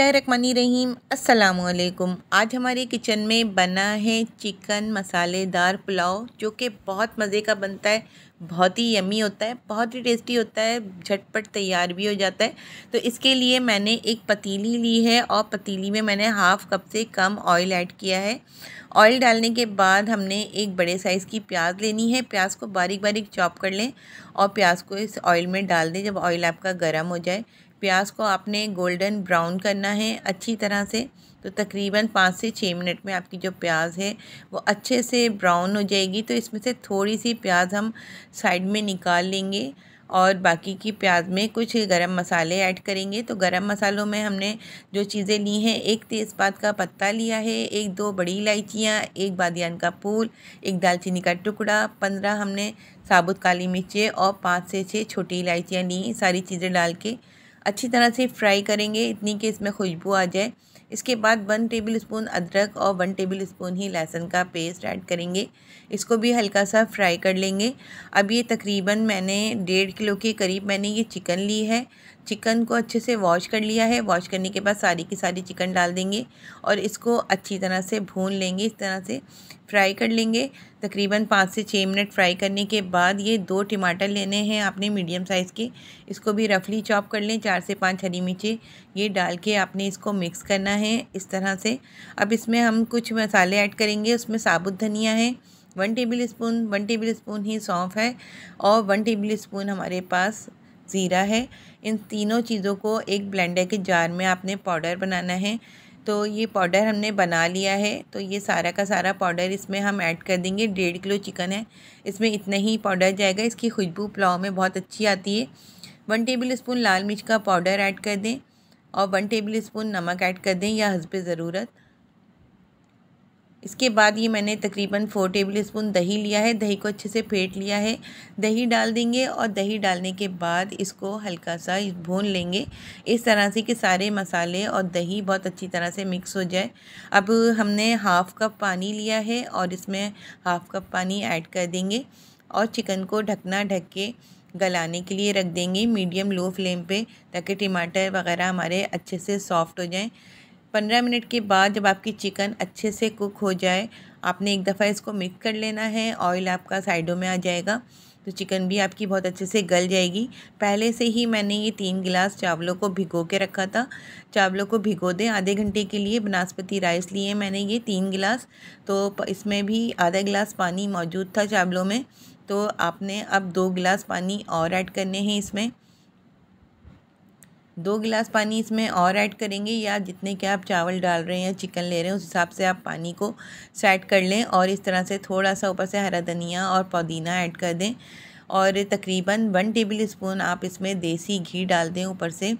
अस्सलाम वालेकुम आज हमारे किचन में बना है चिकन मसालेदार पुलाव जो कि बहुत मज़े का बनता है बहुत ही यमी होता है बहुत ही टेस्टी होता है झटपट तैयार भी हो जाता है तो इसके लिए मैंने एक पतीली ली है और पतीली में मैंने हाफ़ कप से कम ऑयल ऐड किया है ऑयल डालने के बाद हमने एक बड़े साइज़ की प्याज लेनी है प्याज को बारीक बारीक चॉप कर लें और प्याज को इस ऑयल में डाल दें जब ऑयल आपका गर्म हो जाए प्याज को आपने गोल्डन ब्राउन करना है अच्छी तरह से तो तकरीबन पाँच से छः मिनट में आपकी जो प्याज है वो अच्छे से ब्राउन हो जाएगी तो इसमें से थोड़ी सी प्याज हम साइड में निकाल लेंगे और बाकी की प्याज में कुछ गरम मसाले ऐड करेंगे तो गरम मसालों में हमने जो चीज़ें ली हैं एक तेज़पात का पत्ता लिया है एक दो बड़ी इलायचियाँ एक बादियान का फूल एक दालचीनी का टुकड़ा पंद्रह हमने साबुत काली मिर्चें और पाँच से छः छोटी इलायचियाँ ली सारी चीज़ें डाल के अच्छी तरह से फ्राई करेंगे इतनी कि इसमें खुशबू आ जाए इसके बाद वन टेबल स्पून अदरक और वन टेबल स्पून ही लहसुन का पेस्ट ऐड करेंगे इसको भी हल्का सा फ्राई कर लेंगे अब ये तकरीबन मैंने डेढ़ किलो के करीब मैंने ये चिकन ली है चिकन को अच्छे से वॉश कर लिया है वॉश करने के बाद सारी की सारी चिकन डाल देंगे और इसको अच्छी तरह से भून लेंगे इस तरह से फ्राई कर लेंगे तकरीबन पाँच से छः मिनट फ्राई करने के बाद ये दो टमाटर लेने हैं आपने मीडियम साइज़ के इसको भी रफली चॉप कर लें चार से पाँच हरी मिर्चें ये डाल के आपने इसको मिक्स करना है इस तरह से अब इसमें हम कुछ मसाले ऐड करेंगे उसमें साबुत धनिया है one tablespoon one tablespoon ही सौंफ है और वन टेबल स्पून हमारे पास ज़ीरा है इन तीनों चीज़ों को एक ब्लेंडर के जार में आपने पाउडर बनाना है तो ये पाउडर हमने बना लिया है तो ये सारा का सारा पाउडर इसमें हम ऐड कर देंगे डेढ़ किलो चिकन है इसमें इतना ही पाउडर जाएगा इसकी खुशबू पुलाव में बहुत अच्छी आती है वन टेबल स्पून लाल मिर्च का पाउडर ऐड कर दें और वन टेबल स्पून नमक ऐड कर दें या हंसबे ज़रूरत इसके बाद ये मैंने तकरीबन फोर टेबल स्पून दही लिया है दही को अच्छे से फेंट लिया है दही डाल देंगे और दही डालने के बाद इसको हल्का सा भून लेंगे इस तरह से कि सारे मसाले और दही बहुत अच्छी तरह से मिक्स हो जाए अब हमने हाफ़ कप पानी लिया है और इसमें हाफ़ कप पानी ऐड कर देंगे और चिकन को ढकना ढक के गलाने के लिए रख देंगे मीडियम लो फ्लेम पे ताकि टमाटर वगैरह हमारे अच्छे से सॉफ्ट हो जाएं पंद्रह मिनट के बाद जब आपकी चिकन अच्छे से कुक हो जाए आपने एक दफ़ा इसको मिक्स कर लेना है ऑयल आपका साइडों में आ जाएगा तो चिकन भी आपकी बहुत अच्छे से गल जाएगी पहले से ही मैंने ये तीन गिलास चावलों को भिगो के रखा था चावलों को भिगो दें आधे घंटे के लिए बनास्पति राइस लिए मैंने ये तीन गिलास तो इसमें भी आधा गिलास पानी मौजूद था चावलों में तो आपने अब दो गिलास पानी और ऐड करने हैं इसमें दो गिलास पानी इसमें और ऐड करेंगे या जितने के आप चावल डाल रहे हैं या चिकन ले रहे हैं उस हिसाब से आप पानी को सेट कर लें और इस तरह से थोड़ा सा ऊपर से हरा धनिया और पुदीना ऐड कर दें और तकरीबन वन टेबल स्पून आप इसमें देसी घी डाल दें ऊपर से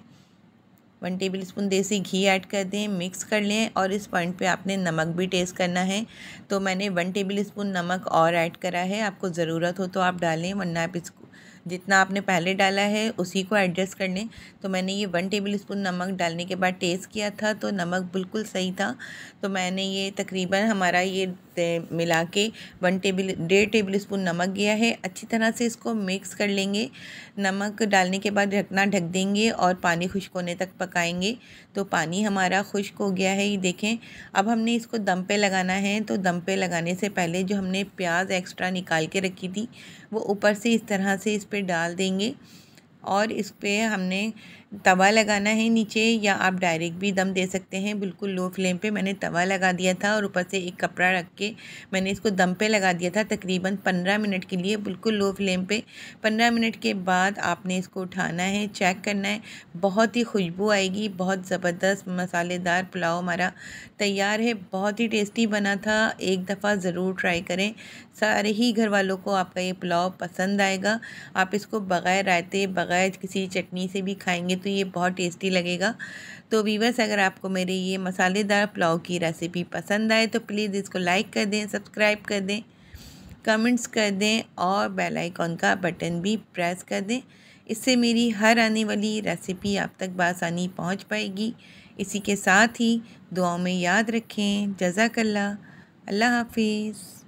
वन टेबल स्पून देसी घी ऐड कर दें मिक्स कर लें और इस पॉइंट पे आपने नमक भी टेस्ट करना है तो मैंने वन टेबल स्पून नमक और ऐड करा है आपको ज़रूरत हो तो आप डालें वरना आप इसको जितना आपने पहले डाला है उसी को एडजस्ट कर लें तो मैंने ये वन टेबल स्पून नमक डालने के बाद टेस्ट किया था तो नमक बिल्कुल सही था तो मैंने ये तकरीबन हमारा ये सकते मिला के वन टेबल डेढ़ टेबल स्पून नमक गया है अच्छी तरह से इसको मिक्स कर लेंगे नमक डालने के बाद ढकना ढक देंगे और पानी खुश्क होने तक पकाएंगे तो पानी हमारा खुश्क हो गया है ये देखें अब हमने इसको दम पे लगाना है तो दम पे लगाने से पहले जो हमने प्याज एक्स्ट्रा निकाल के रखी थी वो ऊपर से इस तरह से इस पर डाल देंगे और इस पर हमने तवा लगाना है नीचे या आप डायरेक्ट भी दम दे सकते हैं बिल्कुल लो फ्लेम पे मैंने तवा लगा दिया था और ऊपर से एक कपड़ा रख के मैंने इसको दम पे लगा दिया था तकरीबन पंद्रह मिनट के लिए बिल्कुल लो फ्लेम पे पंद्रह मिनट के बाद आपने इसको उठाना है चेक करना है बहुत ही खुशबू आएगी बहुत ज़बरदस्त मसालेदार पुलाव हमारा तैयार है बहुत ही टेस्टी बना था एक दफ़ा ज़रूर ट्राई करें सारे ही घर वालों को आपका ये पुलाव पसंद आएगा आप इसको बग़ैर रायते बग़ैर किसी चटनी से भी खाएँगे तो ये बहुत टेस्टी लगेगा तो वीवर्स अगर आपको मेरे ये मसालेदार पुलाव की रेसिपी पसंद आए तो प्लीज़ इसको लाइक कर दें सब्सक्राइब कर दें कमेंट्स कर दें और बेल आइकॉन का बटन भी प्रेस कर दें इससे मेरी हर आने वाली रेसिपी आप तक बासानी पहुंच पाएगी इसी के साथ ही दुआओं में याद रखें जजाकल्ला अल्लाह हाफिज़